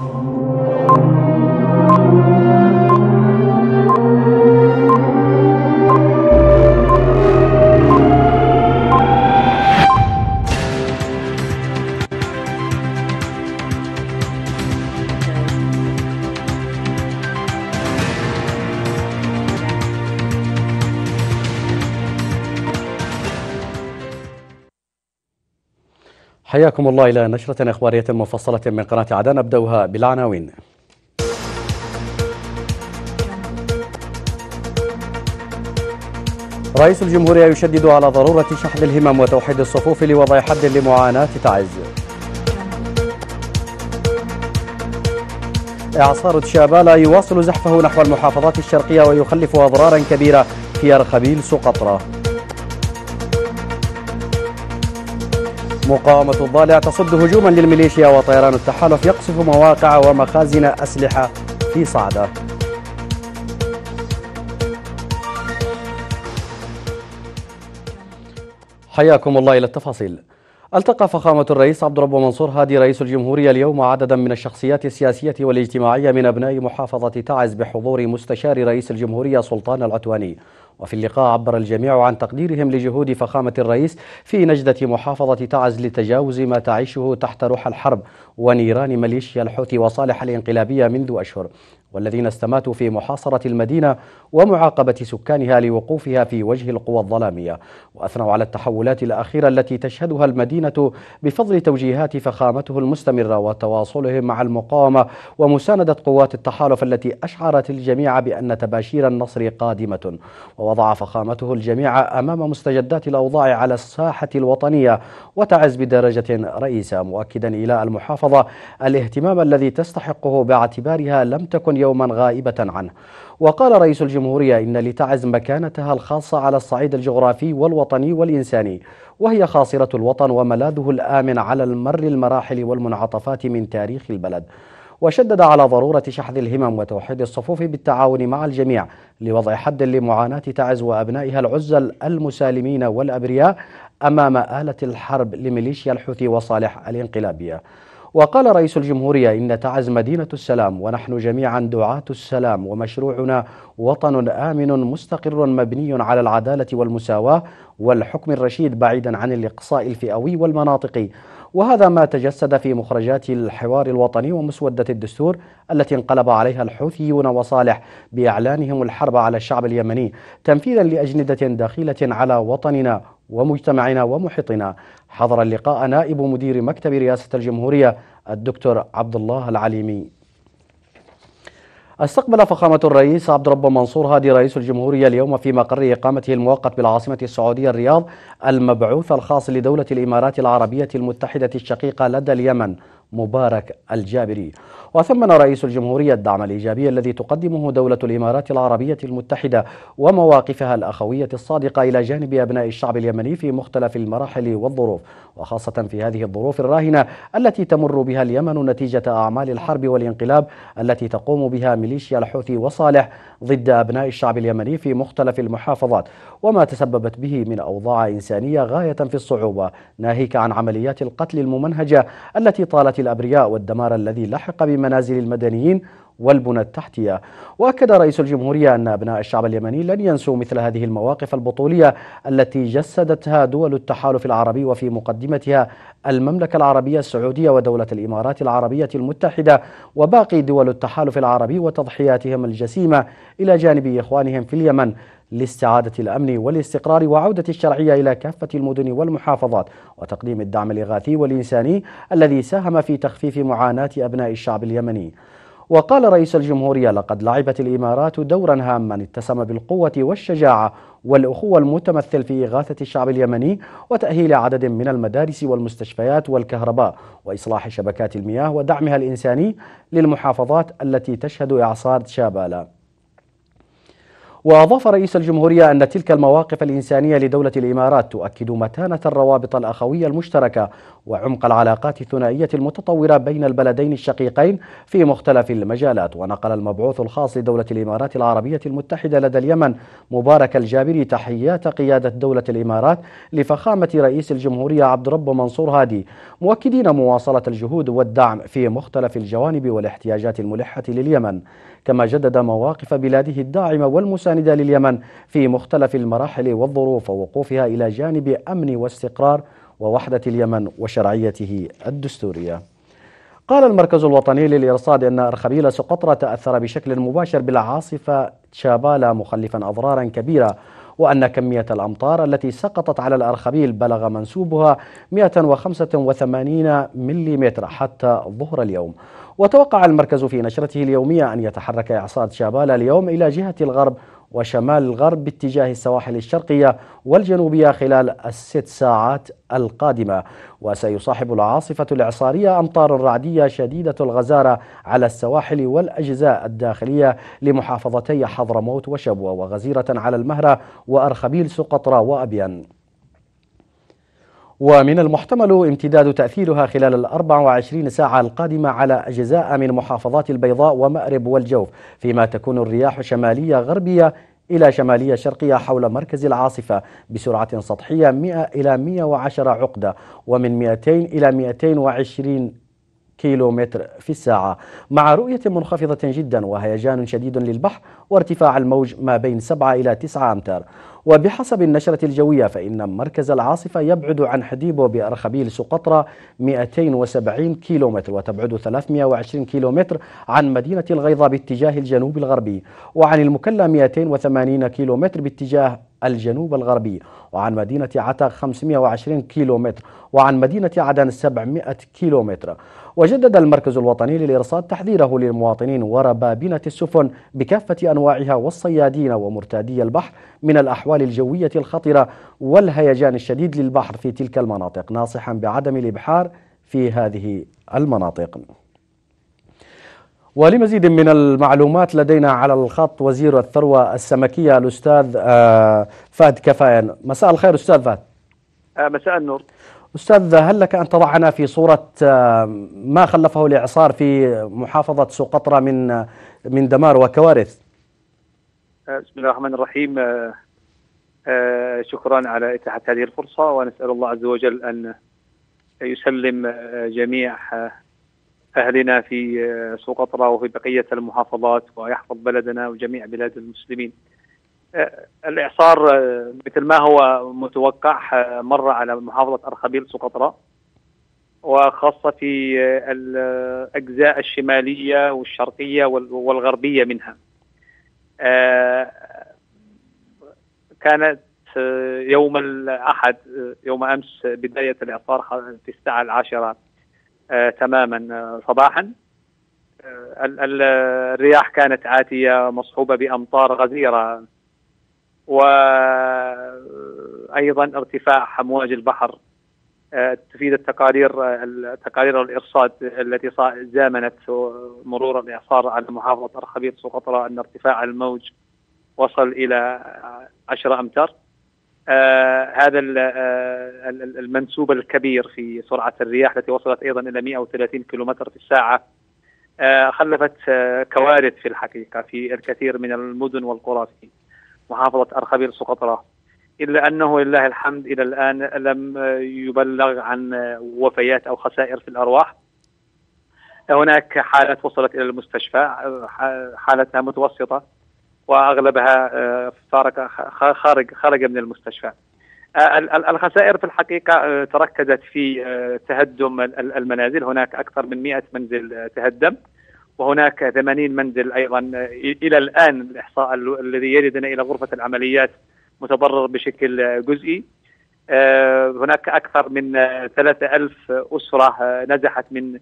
Oh. حياكم الله إلى نشرة إخبارية مفصلة من قناة عدن نبدأها بالعناوين رئيس الجمهورية يشدد على ضرورة شحذ الهمم وتوحيد الصفوف لوضع حد لمعاناة تعز إعصار تشابالا يواصل زحفه نحو المحافظات الشرقية ويخلف أضرارا كبيرة في أرخبيل سقطرة مقاومة الضالع تصد هجوما للميليشيا وطيران التحالف يقصف مواقع ومخازن أسلحة في صعدة حياكم الله إلى التفاصيل التقى فخامة الرئيس عبد الرب منصور هادي رئيس الجمهورية اليوم عددا من الشخصيات السياسية والاجتماعية من أبناء محافظة تعز بحضور مستشار رئيس الجمهورية سلطان العتواني وفي اللقاء عبر الجميع عن تقديرهم لجهود فخامة الرئيس في نجدة محافظة تعز لتجاوز ما تعيشه تحت روح الحرب ونيران ميليشيا الحوثي وصالح الانقلابية منذ أشهر والذين استماتوا في محاصرة المدينة ومعاقبة سكانها لوقوفها في وجه القوى الظلامية وأثنوا على التحولات الأخيرة التي تشهدها المدينة بفضل توجيهات فخامته المستمرة وتواصلهم مع المقاومة ومساندة قوات التحالف التي أشعرت الجميع بأن تباشير النصر قادمة ووضع فخامته الجميع أمام مستجدات الأوضاع على الساحة الوطنية وتعز بدرجة رئيسة مؤكدا إلى المحافظة الاهتمام الذي تستحقه باعتبارها لم تكن يوما غائبة عنه وقال رئيس الجمهورية إن لتعز مكانتها الخاصة على الصعيد الجغرافي والوطني والإنساني وهي خاصرة الوطن وملاذه الآمن على المر المراحل والمنعطفات من تاريخ البلد وشدد على ضرورة شحذ الهمم وتوحيد الصفوف بالتعاون مع الجميع لوضع حد لمعاناة تعز وأبنائها العزل المسالمين والأبرياء أمام آلة الحرب لميليشيا الحوثي وصالح الانقلابية وقال رئيس الجمهورية إن تعز مدينة السلام ونحن جميعا دعاة السلام ومشروعنا وطن آمن مستقر مبني على العدالة والمساواة والحكم الرشيد بعيدا عن الإقصاء الفئوي والمناطقي وهذا ما تجسد في مخرجات الحوار الوطني ومسودة الدستور التي انقلب عليها الحوثيون وصالح بإعلانهم الحرب على الشعب اليمني تنفيذا لأجندة داخلة على وطننا ومجتمعنا ومحيطنا حضر اللقاء نائب مدير مكتب رئاسة الجمهورية الدكتور عبد الله العليمي استقبل فخامة الرئيس عبد رب منصور هادي رئيس الجمهورية اليوم في مقر إقامته المؤقت بالعاصمة السعودية الرياض المبعوث الخاص لدولة الإمارات العربية المتحدة الشقيقة لدى اليمن مبارك الجابري وثمن رئيس الجمهورية الدعم الإيجابي الذي تقدمه دولة الإمارات العربية المتحدة ومواقفها الأخوية الصادقة إلى جانب أبناء الشعب اليمني في مختلف المراحل والظروف وخاصة في هذه الظروف الراهنة التي تمر بها اليمن نتيجة أعمال الحرب والانقلاب التي تقوم بها ميليشيا الحوثي وصالح ضد أبناء الشعب اليمني في مختلف المحافظات وما تسببت به من أوضاع إنسانية غاية في الصعوبة ناهيك عن عمليات القتل الممنهجة التي طالت الأبرياء والدمار الذي لحق بمنازل المدنيين والبنى التحتية وأكد رئيس الجمهورية أن أبناء الشعب اليمني لن ينسوا مثل هذه المواقف البطولية التي جسدتها دول التحالف العربي وفي مقدمتها المملكة العربية السعودية ودولة الإمارات العربية المتحدة وباقي دول التحالف العربي وتضحياتهم الجسيمة إلى جانب إخوانهم في اليمن لاستعادة الأمن والاستقرار وعودة الشرعية إلى كافة المدن والمحافظات وتقديم الدعم الإغاثي والإنساني الذي ساهم في تخفيف معاناة أبناء الشعب اليمني وقال رئيس الجمهورية لقد لعبت الإمارات دورا هاما اتسم بالقوة والشجاعة والأخوة المتمثل في إغاثة الشعب اليمني وتأهيل عدد من المدارس والمستشفيات والكهرباء وإصلاح شبكات المياه ودعمها الإنساني للمحافظات التي تشهد إعصار شابالا وأضاف رئيس الجمهورية أن تلك المواقف الإنسانية لدولة الإمارات تؤكد متانة الروابط الأخوية المشتركة وعمق العلاقات الثنائية المتطورة بين البلدين الشقيقين في مختلف المجالات ونقل المبعوث الخاص لدولة الإمارات العربية المتحدة لدى اليمن مبارك الجابري تحيات قيادة دولة الإمارات لفخامة رئيس الجمهورية عبد رب منصور هادي مؤكدين مواصلة الجهود والدعم في مختلف الجوانب والاحتياجات الملحة لليمن كما جدد مواقف بلاده الداعمة والمساندة لليمن في مختلف المراحل والظروف ووقوفها إلى جانب أمن واستقرار ووحدة اليمن وشرعيته الدستورية قال المركز الوطني للإرصاد أن أرخبيل سقطرى تأثر بشكل مباشر بالعاصفة تشابالا مخلفا أضرارا كبيرة وأن كمية الأمطار التي سقطت على الأرخبيل بلغ منسوبها 185 ملم حتى ظهر اليوم وتوقع المركز في نشرته اليومية أن يتحرك إعصار شابالا اليوم إلى جهة الغرب وشمال الغرب باتجاه السواحل الشرقية والجنوبية خلال الست ساعات القادمة وسيصاحب العاصفة الإعصارية أمطار رعدية شديدة الغزارة على السواحل والأجزاء الداخلية لمحافظتي حضرموت وشبوة وغزيرة على المهرة وأرخبيل سقطرى وأبيان ومن المحتمل امتداد تأثيرها خلال ال 24 ساعة القادمة على أجزاء من محافظات البيضاء ومأرب والجوف فيما تكون الرياح شمالية غربية إلى شمالية شرقية حول مركز العاصفة بسرعة سطحية 100 إلى 110 عقدة ومن 200 إلى 220 كيلومتر في الساعة مع رؤية منخفضة جدا وهيجان شديد للبحر وارتفاع الموج ما بين 7 إلى 9 أمتار وبحسب النشرة الجوية فإن مركز العاصفة يبعد عن حديبو بأرخبيل سقطرى 270 كيلومتر وتبعد 320 كيلومتر عن مدينة الغيضة باتجاه الجنوب الغربي وعن المكلا 280 كيلومتر باتجاه الجنوب الغربي وعن مدينة عتا 520 كيلومتر وعن مدينة عدن 700 كيلومتر وجدد المركز الوطني للإرصاد تحذيره للمواطنين وربابنة السفن بكافة أنواعها والصيادين ومرتادي البحر من الأحوال الجوية الخطرة والهيجان الشديد للبحر في تلك المناطق ناصحا بعدم الإبحار في هذه المناطق ولمزيد من المعلومات لدينا على الخط وزير الثروة السمكية الأستاذ آه، فهد كفاين مساء الخير أستاذ فهد آه، مساء النور أستاذ هل لك أن تضعنا في صورة آه، ما خلفه الإعصار في محافظة سقطرى من من دمار وكوارث بسم الله الرحمن الرحيم شكرا على إتاحة هذه الفرصة ونسأل الله عز وجل أن يسلم جميع أهلنا في سقطرى وفي بقية المحافظات ويحفظ بلدنا وجميع بلاد المسلمين الإعصار مثل ما هو متوقع مر على محافظة أرخبيل سقطرى وخاصة في الأجزاء الشمالية والشرقية والغربية منها كانت يوم الأحد يوم أمس بداية الإعصار في الساعة العاشرة آه، تماما آه، صباحا آه، الرياح كانت عاتية مصحوبة بأمطار غزيرة وأيضا ارتفاع أمواج البحر تفيد التقارير التقارير الارصاد التي زامنت مرور الاعصار على محافظه ارخبيل سقطرى ان ارتفاع الموج وصل الى 10 امتار آه، هذا آه، المنسوب الكبير في سرعة الرياح التي وصلت أيضا إلى 130 كيلومتر في الساعة آه، خلفت كوارث في الحقيقة في الكثير من المدن والقرى في محافظة أرخبيل سقطرى إلا أنه لله الحمد إلى الآن لم يبلغ عن وفيات أو خسائر في الأرواح هناك حالات وصلت إلى المستشفى حالتها متوسطة واغلبها آه، تارك خارج خرج من المستشفى. آه، الخسائر في الحقيقه آه، تركزت في تهدم المنازل، هناك اكثر من 100 منزل تهدم وهناك 80 منزل ايضا الى الان الاحصاء الذي يردنا الى غرفه العمليات متضرر بشكل جزئي. هناك اكثر من 3000 اسره نزحت من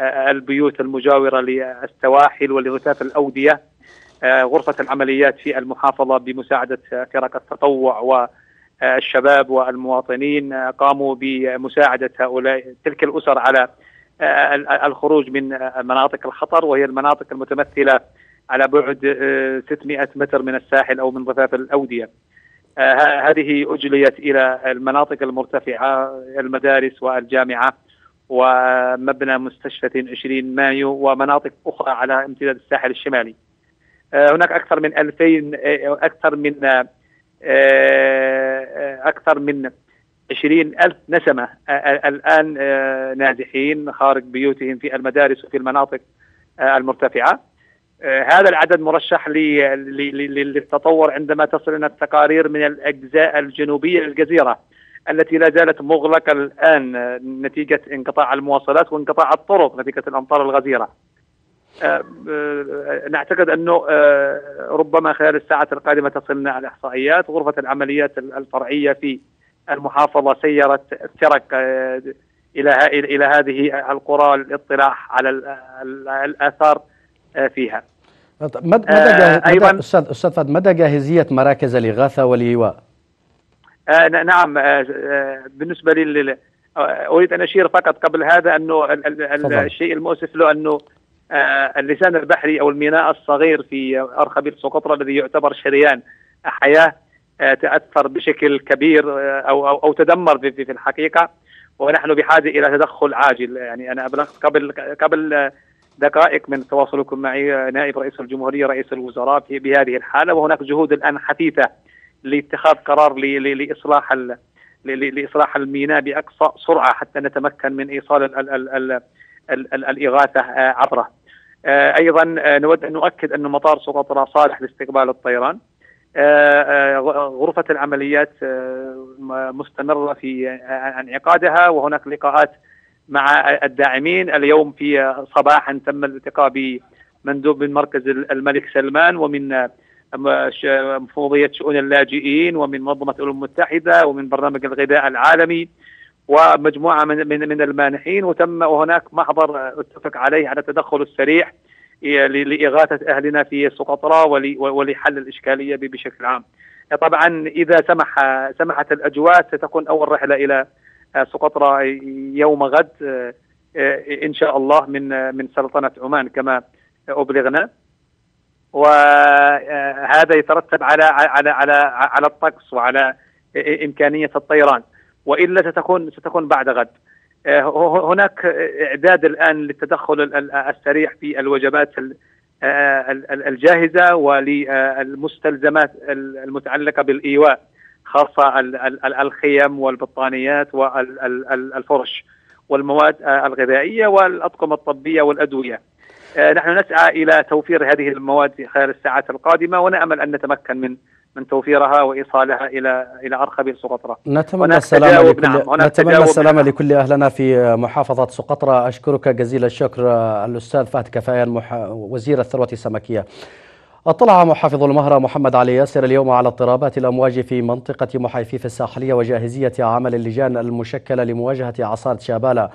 البيوت المجاوره للسواحل ولرفاف الاوديه آه، غرفة العمليات في المحافظة بمساعدة آه، فرق التطوع والشباب والمواطنين آه، قاموا بمساعدة هؤلاء تلك الأسر على الخروج من مناطق الخطر وهي المناطق المتمثلة على بعد 600 متر من الساحل أو من ضفاف الأودية هذه أجليت إلى المناطق المرتفعة المدارس والجامعة ومبنى مستشفى 20 مايو ومناطق أخرى على امتداد الساحل الشمالي آه، هناك اكثر من 2000 آه، اكثر من آه، اكثر من 20 ألف نسمة الآن نازحين خارج بيوتهم في المدارس وفي المناطق المرتفعة هذا العدد مرشح للتطور عندما تصلنا التقارير من الأجزاء الجنوبية للجزيرة التي لا زالت مغلقة الآن نتيجة انقطاع المواصلات وانقطاع الطرق نتيجة الأمطار الغزيرة آه، آه، نعتقد انه آه، ربما خلال الساعات القادمه تصلنا على احصائيات غرفه العمليات الفرعيه في المحافظه سيرت ترك الى الى هذه القرى للاطلاع على الاثار فيها مدى جاهز ايضا استاذ استاذ فهد مدى جاهزيه مراكز الاغاثه والايواء؟ نعم بالنسبه لي اريد ان اشير فقط قبل هذا انه الشيء المؤسف له انه آه، اللسان البحري او الميناء الصغير في ارخبيل سقطرى الذي يعتبر شريان حياه آه، تاثر بشكل كبير آه، او او, أو تدمر في, في الحقيقه ونحن بحاجه الى تدخل عاجل يعني انا ابلغت قبل قبل دقائق من تواصلكم معي نائب رئيس الجمهوريه رئيس الوزراء بهذه الحاله وهناك جهود الان حثيثه لاتخاذ قرار لاصلاح لاصلاح الميناء باقصى سرعه حتى نتمكن من ايصال ال ال ال الاغاثه عبره آه، ايضا آه، نود ان نؤكد ان مطار سقطرى صالح لاستقبال الطيران آه، غرفه العمليات مستمره في انعقادها وهناك لقاءات مع الداعمين اليوم في صباحا تم الالتقاء بمندوب من مركز الملك سلمان ومن مفوضية شؤون اللاجئين ومن منظمة الأمم المتحدة ومن برنامج الغذاء العالمي ومجموعه من من, من المانحين وتم وهناك محضر اتفق عليه على التدخل السريع لاغاثه اهلنا في سقطرى ولحل الاشكاليه بشكل عام. طبعا اذا سمح سمحت الاجواء ستكون اول رحله الى سقطرى يوم غد ان شاء الله من من سلطنه عمان كما ابلغنا. وهذا يترتب على على على على الطقس وعلى امكانيه الطيران. والا ستكون ستكون بعد غد. آه، هناك اعداد الان للتدخل السريع في الوجبات آه، الجاهزه وللمستلزمات المتعلقه بالايواء خاصه الخيم والبطانيات والفرش والمواد الغذائيه والاطقم الطبيه والادويه. آه، نحن نسعى الى توفير هذه المواد خلال الساعات القادمه ونامل ان نتمكن من من توفيرها وايصالها الى الى ارخب سقطرى نتمنى السلامه لكل نعم نتمنى السلامه نعم. لكل اهلنا في محافظه سقطرى اشكرك جزيل الشكر الاستاذ فهد كفايان مح... وزير الثروه السمكيه اطلع محافظ المهرة محمد علي ياسر اليوم على اضطرابات الأمواج في منطقة محيفيف الساحلية وجاهزية عمل اللجان المشكلة لمواجهة عصارة شابالا.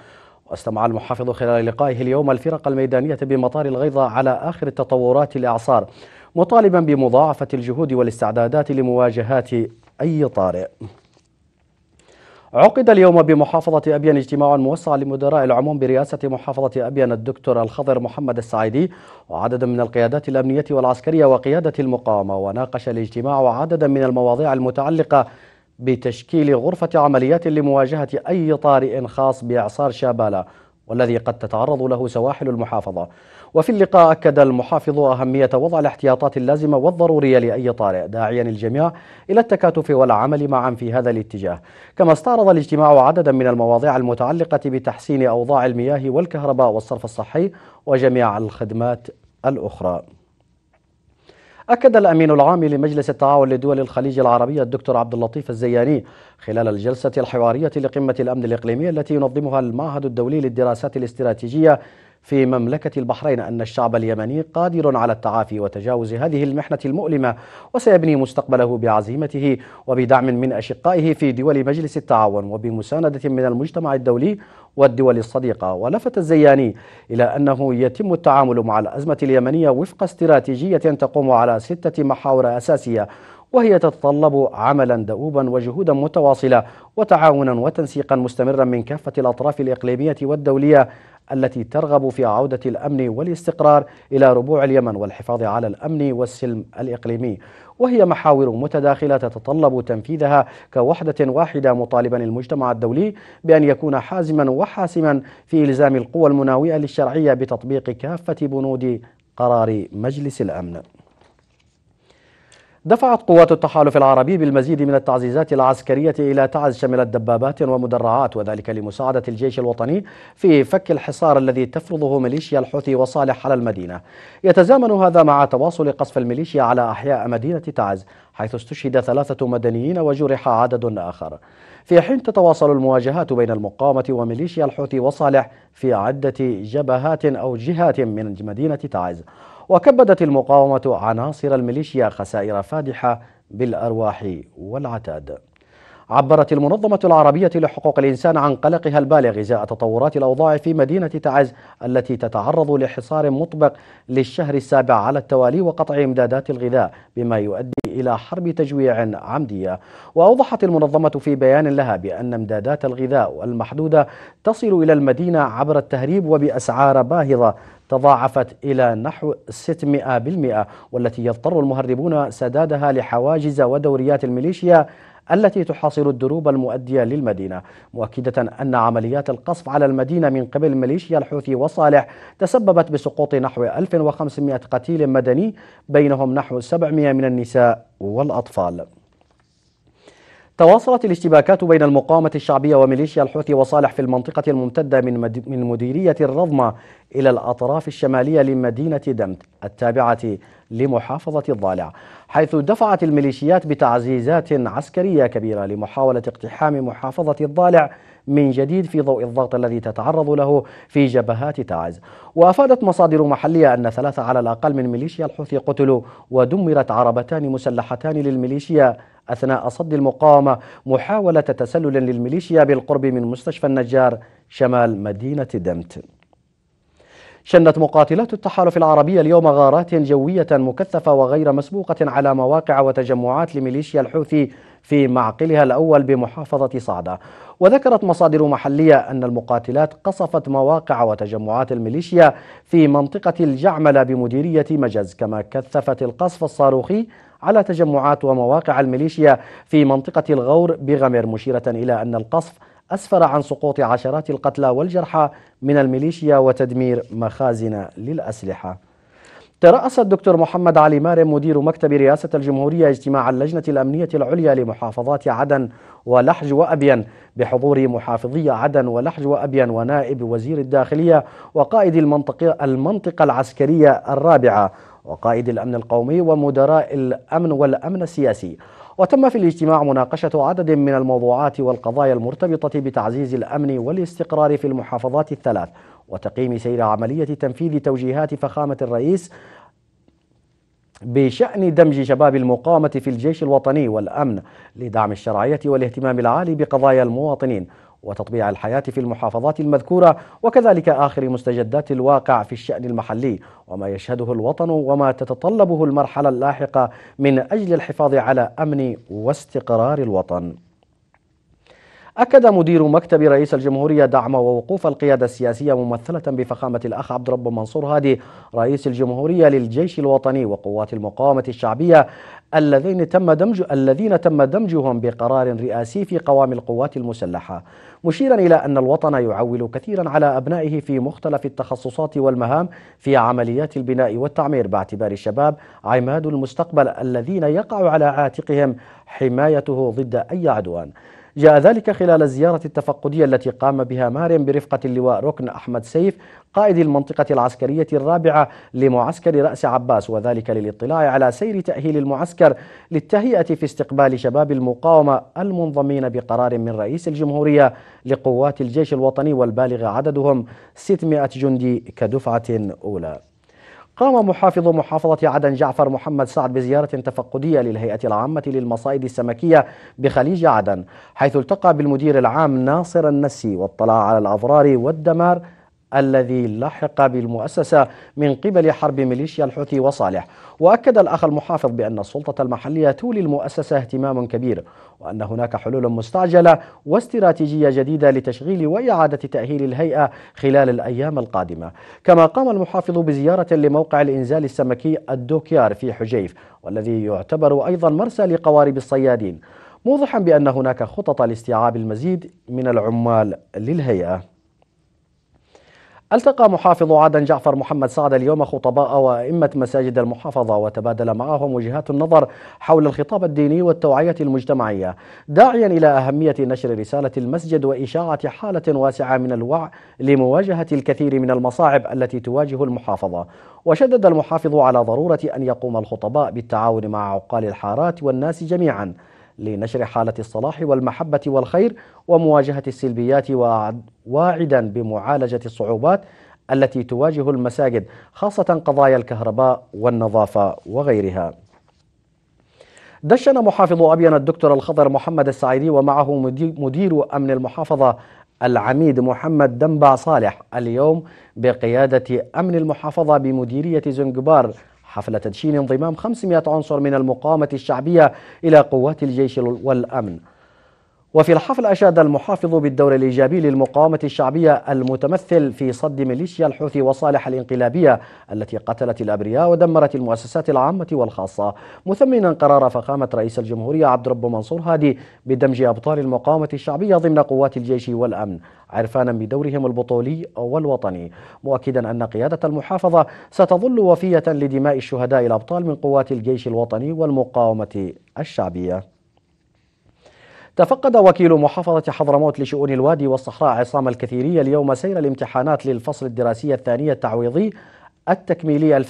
واستمع المحافظ خلال لقائه اليوم الفرق الميدانية بمطار الغيضة على آخر التطورات الإعصار مطالبا بمضاعفة الجهود والاستعدادات لمواجهات أي طارئ عقد اليوم بمحافظة أبين اجتماع موسع لمدراء العموم برئاسة محافظة أبين الدكتور الخضر محمد السعيدي وعدد من القيادات الأمنية والعسكرية وقيادة المقاومة وناقش الاجتماع عددا من المواضيع المتعلقة بتشكيل غرفة عمليات لمواجهة أي طارئ خاص بإعصار شابالا والذي قد تتعرض له سواحل المحافظة وفي اللقاء أكد المحافظ أهمية وضع الاحتياطات اللازمة والضرورية لأي طارئ داعيا الجميع إلى التكاتف والعمل معا في هذا الاتجاه كما استعرض الاجتماع عددا من المواضيع المتعلقة بتحسين أوضاع المياه والكهرباء والصرف الصحي وجميع الخدمات الأخرى أكد الأمين العام لمجلس التعاون لدول الخليج العربية الدكتور عبد اللطيف الزياني خلال الجلسة الحوارية لقمة الأمن الإقليمية التي ينظمها المعهد الدولي للدراسات الاستراتيجية في مملكة البحرين أن الشعب اليمني قادر على التعافي وتجاوز هذه المحنة المؤلمة وسيبني مستقبله بعزيمته وبدعم من أشقائه في دول مجلس التعاون وبمساندة من المجتمع الدولي والدول الصديقة ولفت الزياني إلى أنه يتم التعامل مع الأزمة اليمنية وفق استراتيجية تقوم على ستة محاور أساسية وهي تتطلب عملا دؤوبا وجهودا متواصله وتعاونا وتنسيقا مستمرا من كافه الاطراف الاقليميه والدوليه التي ترغب في عودة الأمن والاستقرار إلى ربوع اليمن والحفاظ على الأمن والسلم الإقليمي وهي محاور متداخلة تتطلب تنفيذها كوحدة واحدة مطالبا المجتمع الدولي بأن يكون حازما وحاسما في إلزام القوى المناوئة للشرعية بتطبيق كافة بنود قرار مجلس الأمن دفعت قوات التحالف العربي بالمزيد من التعزيزات العسكرية إلى تعز شملت دبابات ومدرعات وذلك لمساعدة الجيش الوطني في فك الحصار الذي تفرضه ميليشيا الحوثي وصالح على المدينة يتزامن هذا مع تواصل قصف الميليشيا على أحياء مدينة تعز حيث استشهد ثلاثة مدنيين وجرح عدد آخر في حين تتواصل المواجهات بين المقاومة وميليشيا الحوثي وصالح في عدة جبهات أو جهات من مدينة تعز وكبدت المقاومة عناصر الميليشيا خسائر فادحة بالأرواح والعتاد عبرت المنظمة العربية لحقوق الإنسان عن قلقها البالغ إزاء تطورات الأوضاع في مدينة تعز التي تتعرض لحصار مطبق للشهر السابع على التوالي وقطع إمدادات الغذاء بما يؤدي إلى حرب تجويع عمدية وأوضحت المنظمة في بيان لها بأن إمدادات الغذاء المحدودة تصل إلى المدينة عبر التهريب وبأسعار باهظة تضاعفت إلى نحو 600% والتي يضطر المهربون سدادها لحواجز ودوريات الميليشيا التي تحاصر الدروب المؤدية للمدينة مؤكدة أن عمليات القصف على المدينة من قبل ميليشيا الحوثي وصالح تسببت بسقوط نحو 1500 قتيل مدني بينهم نحو 700 من النساء والأطفال تواصلت الاشتباكات بين المقاومة الشعبية وميليشيا الحوثي وصالح في المنطقة الممتدة من مد... من مديرية الرضمة إلى الأطراف الشمالية لمدينة دمت التابعة لمحافظة الضالع حيث دفعت الميليشيات بتعزيزات عسكرية كبيرة لمحاولة اقتحام محافظة الضالع من جديد في ضوء الضغط الذي تتعرض له في جبهات تعز وأفادت مصادر محلية أن ثلاثة على الأقل من ميليشيا الحوثي قتلوا ودمرت عربتان مسلحتان للميليشيا أثناء صد المقاومة محاولة تسلل للميليشيا بالقرب من مستشفى النجار شمال مدينة دمت شنت مقاتلات التحالف العربي اليوم غارات جوية مكثفة وغير مسبوقة على مواقع وتجمعات لميليشيا الحوثي في معقلها الأول بمحافظة صعدة وذكرت مصادر محلية أن المقاتلات قصفت مواقع وتجمعات الميليشيا في منطقة الجعملة بمديرية مجز كما كثفت القصف الصاروخي على تجمعات ومواقع الميليشيا في منطقة الغور بغمر مشيرة إلى أن القصف أسفر عن سقوط عشرات القتلى والجرحى من الميليشيا وتدمير مخازن للأسلحة ترأس الدكتور محمد علي مارم مدير مكتب رئاسة الجمهورية اجتماع اللجنة الأمنية العليا لمحافظات عدن ولحج وأبين بحضور محافظي عدن ولحج وأبين ونائب وزير الداخلية وقائد المنطقة, المنطقة العسكرية الرابعة وقائد الأمن القومي ومدراء الأمن والأمن السياسي وتم في الاجتماع مناقشة عدد من الموضوعات والقضايا المرتبطة بتعزيز الأمن والاستقرار في المحافظات الثلاث وتقييم سير عملية تنفيذ توجيهات فخامة الرئيس بشأن دمج شباب المقاومة في الجيش الوطني والأمن لدعم الشرعية والاهتمام العالي بقضايا المواطنين وتطبيع الحياة في المحافظات المذكورة وكذلك آخر مستجدات الواقع في الشأن المحلي وما يشهده الوطن وما تتطلبه المرحلة اللاحقة من أجل الحفاظ على أمن واستقرار الوطن أكد مدير مكتب رئيس الجمهورية دعم ووقوف القيادة السياسية ممثلة بفخامة الأخ عبد رب منصور هادي رئيس الجمهورية للجيش الوطني وقوات المقاومة الشعبية الذين تم دمج الذين تم دمجهم بقرار رئاسي في قوام القوات المسلحة مشيرا إلى أن الوطن يعول كثيرا على أبنائه في مختلف التخصصات والمهام في عمليات البناء والتعمير باعتبار الشباب عماد المستقبل الذين يقع على عاتقهم حمايته ضد أي عدوان جاء ذلك خلال الزيارة التفقدية التي قام بها مارين برفقة اللواء ركن أحمد سيف قائد المنطقة العسكرية الرابعة لمعسكر رأس عباس وذلك للاطلاع على سير تأهيل المعسكر للتهيئة في استقبال شباب المقاومة المنضمين بقرار من رئيس الجمهورية لقوات الجيش الوطني والبالغ عددهم 600 جندي كدفعة أولى قام محافظ محافظة عدن جعفر محمد سعد بزيارة تفقدية للهيئة العامة للمصائد السمكية بخليج عدن حيث التقى بالمدير العام ناصر النسي واطلع على الأضرار والدمار الذي لحق بالمؤسسة من قبل حرب ميليشيا الحوثي وصالح وأكد الأخ المحافظ بأن السلطة المحلية تولي المؤسسة اهتمام كبير وأن هناك حلول مستعجلة واستراتيجية جديدة لتشغيل وإعادة تأهيل الهيئة خلال الأيام القادمة كما قام المحافظ بزيارة لموقع الإنزال السمكي الدوكيار في حجيف والذي يعتبر أيضا مرسى لقوارب الصيادين موضحا بأن هناك خطط لاستيعاب المزيد من العمال للهيئة التقى محافظ عدن جعفر محمد سعد اليوم خطباء وأئمة مساجد المحافظة وتبادل معهم وجهات النظر حول الخطاب الديني والتوعية المجتمعية داعيا إلى أهمية نشر رسالة المسجد وإشاعة حالة واسعة من الوعي لمواجهة الكثير من المصاعب التي تواجه المحافظة وشدد المحافظ على ضرورة أن يقوم الخطباء بالتعاون مع عقال الحارات والناس جميعاً لنشر حالة الصلاح والمحبة والخير ومواجهة السلبيات واعدا بمعالجة الصعوبات التي تواجه المساجد خاصة قضايا الكهرباء والنظافة وغيرها دشن محافظ أبين الدكتور الخضر محمد السعيدي ومعه مدير أمن المحافظة العميد محمد دنبع صالح اليوم بقيادة أمن المحافظة بمديرية زنجبار حفل تدشين انضمام 500 عنصر من المقاومة الشعبية إلى قوات الجيش والأمن وفي الحفل أشاد المحافظ بالدور الإيجابي للمقاومة الشعبية المتمثل في صد ميليشيا الحوثي وصالح الانقلابية التي قتلت الأبرياء ودمرت المؤسسات العامة والخاصة مثمنا قرار فخامة رئيس الجمهورية عبد رب منصور هادي بدمج أبطال المقاومة الشعبية ضمن قوات الجيش والأمن عرفانا بدورهم البطولي والوطني مؤكدا أن قيادة المحافظة ستظل وفية لدماء الشهداء الأبطال من قوات الجيش الوطني والمقاومة الشعبية تفقد وكيل محافظة حضرموت لشؤون الوادي والصحراء عصام الكثيري اليوم سير الامتحانات للفصل الدراسي الثاني التعويضي التكميلي 2014-2015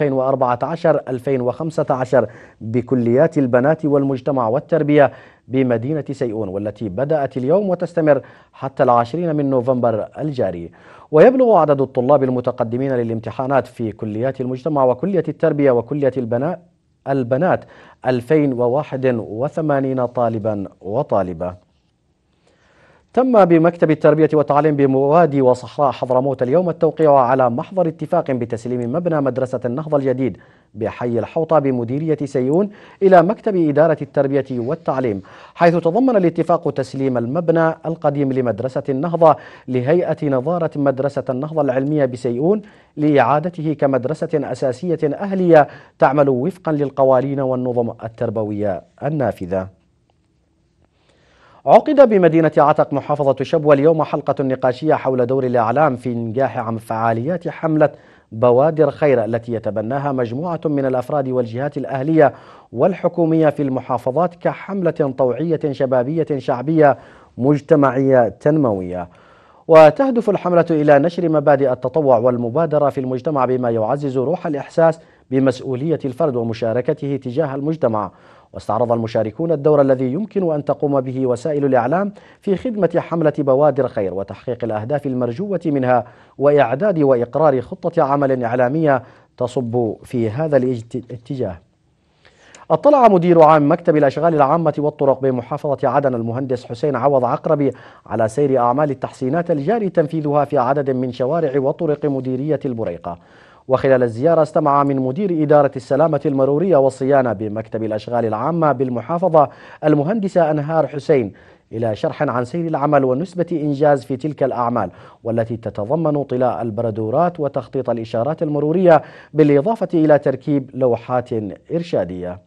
بكليات البنات والمجتمع والتربية بمدينة سيئون والتي بدأت اليوم وتستمر حتى العاشرين من نوفمبر الجاري ويبلغ عدد الطلاب المتقدمين للامتحانات في كليات المجتمع وكلية التربية وكلية البنات البنات 2081 طالبا وطالبة تم بمكتب التربية والتعليم بموادي وصحراء حضرموت اليوم التوقيع على محضر اتفاق بتسليم مبنى مدرسة النهضة الجديد بحي الحوطة بمديرية سيئون إلى مكتب إدارة التربية والتعليم حيث تضمن الاتفاق تسليم المبنى القديم لمدرسة النهضة لهيئة نظارة مدرسة النهضة العلمية بسيئون لإعادته كمدرسة أساسية أهلية تعمل وفقا للقوانين والنظم التربوية النافذة عقد بمدينة عتق محافظة شبوة اليوم حلقة نقاشية حول دور الإعلام في إنجاح عن فعاليات حملة بوادر خير التي يتبناها مجموعة من الأفراد والجهات الأهلية والحكومية في المحافظات كحملة طوعية شبابية شعبية مجتمعية تنموية وتهدف الحملة إلى نشر مبادئ التطوع والمبادرة في المجتمع بما يعزز روح الإحساس بمسؤولية الفرد ومشاركته تجاه المجتمع واستعرض المشاركون الدور الذي يمكن أن تقوم به وسائل الإعلام في خدمة حملة بوادر خير وتحقيق الأهداف المرجوة منها وإعداد وإقرار خطة عمل إعلامية تصب في هذا الاتجاه اطلع مدير عام مكتب الأشغال العامة والطرق بمحافظة عدن المهندس حسين عوض عقربي على سير أعمال التحسينات الجاري تنفيذها في عدد من شوارع وطرق مديرية البريقة وخلال الزيارة استمع من مدير إدارة السلامة المرورية والصيانة بمكتب الأشغال العامة بالمحافظة المهندسة أنهار حسين إلى شرح عن سير العمل ونسبة إنجاز في تلك الأعمال والتي تتضمن طلاء البردورات وتخطيط الإشارات المرورية بالإضافة إلى تركيب لوحات إرشادية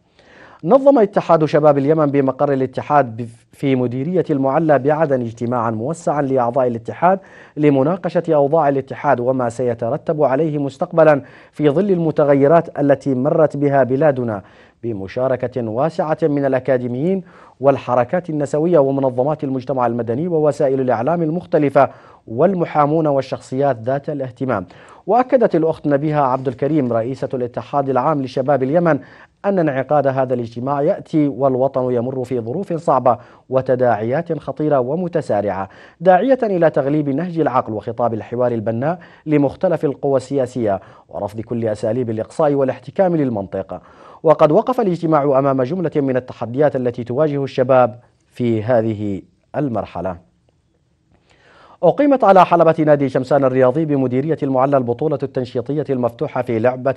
نظم اتحاد شباب اليمن بمقر الاتحاد في مديرية المعلى بعدن اجتماعا موسعا لأعضاء الاتحاد لمناقشة أوضاع الاتحاد وما سيترتب عليه مستقبلا في ظل المتغيرات التي مرت بها بلادنا بمشاركة واسعة من الأكاديميين والحركات النسوية ومنظمات المجتمع المدني ووسائل الإعلام المختلفة والمحامون والشخصيات ذات الاهتمام وأكدت الأخت نبيها عبد الكريم رئيسة الاتحاد العام لشباب اليمن أن انعقاد هذا الاجتماع يأتي والوطن يمر في ظروف صعبة وتداعيات خطيرة ومتسارعة داعية إلى تغليب نهج العقل وخطاب الحوار البناء لمختلف القوى السياسية ورفض كل أساليب الإقصاء والاحتكام للمنطقة وقد وقف الاجتماع أمام جملة من التحديات التي تواجه الشباب في هذه المرحلة أقيمت على حلبة نادي شمسان الرياضي بمديرية المعلى البطولة التنشيطية المفتوحة في لعبة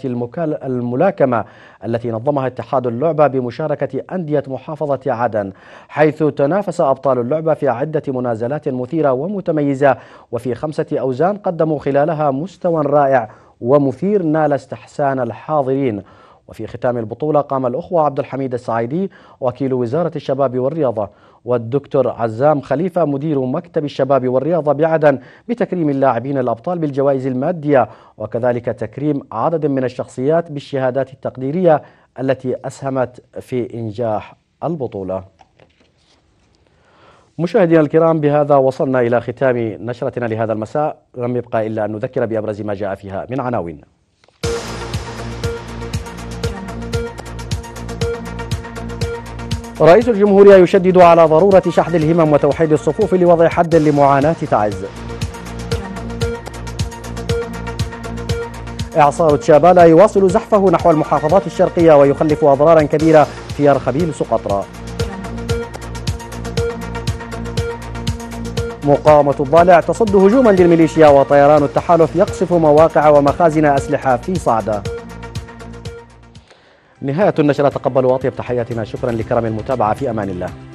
الملاكمة التي نظمها اتحاد اللعبة بمشاركة أندية محافظة عدن حيث تنافس أبطال اللعبة في عدة منازلات مثيرة ومتميزة وفي خمسة أوزان قدموا خلالها مستوى رائع ومثير نال استحسان الحاضرين وفي ختام البطولة قام الأخوة عبد الحميد السعيدي وكيل وزارة الشباب والرياضة والدكتور عزام خليفة مدير مكتب الشباب والرياضة بعدن بتكريم اللاعبين الأبطال بالجوائز المادية وكذلك تكريم عدد من الشخصيات بالشهادات التقديرية التي أسهمت في إنجاح البطولة مشاهدينا الكرام بهذا وصلنا إلى ختام نشرتنا لهذا المساء لم يبقى إلا أن نذكر بأبرز ما جاء فيها من عناوين رئيس الجمهورية يشدد على ضرورة شحذ الهمم وتوحيد الصفوف لوضع حد لمعاناة تعز إعصار تشابالا يواصل زحفه نحو المحافظات الشرقية ويخلف أضرارا كبيرة في أرخبيل سقطرى مقاومة الضالع تصد هجوما للميليشيا وطيران التحالف يقصف مواقع ومخازن أسلحة في صعدة نهاية النشرة تقبلوا أطيب تحياتنا شكرا لكرم المتابعة في أمان الله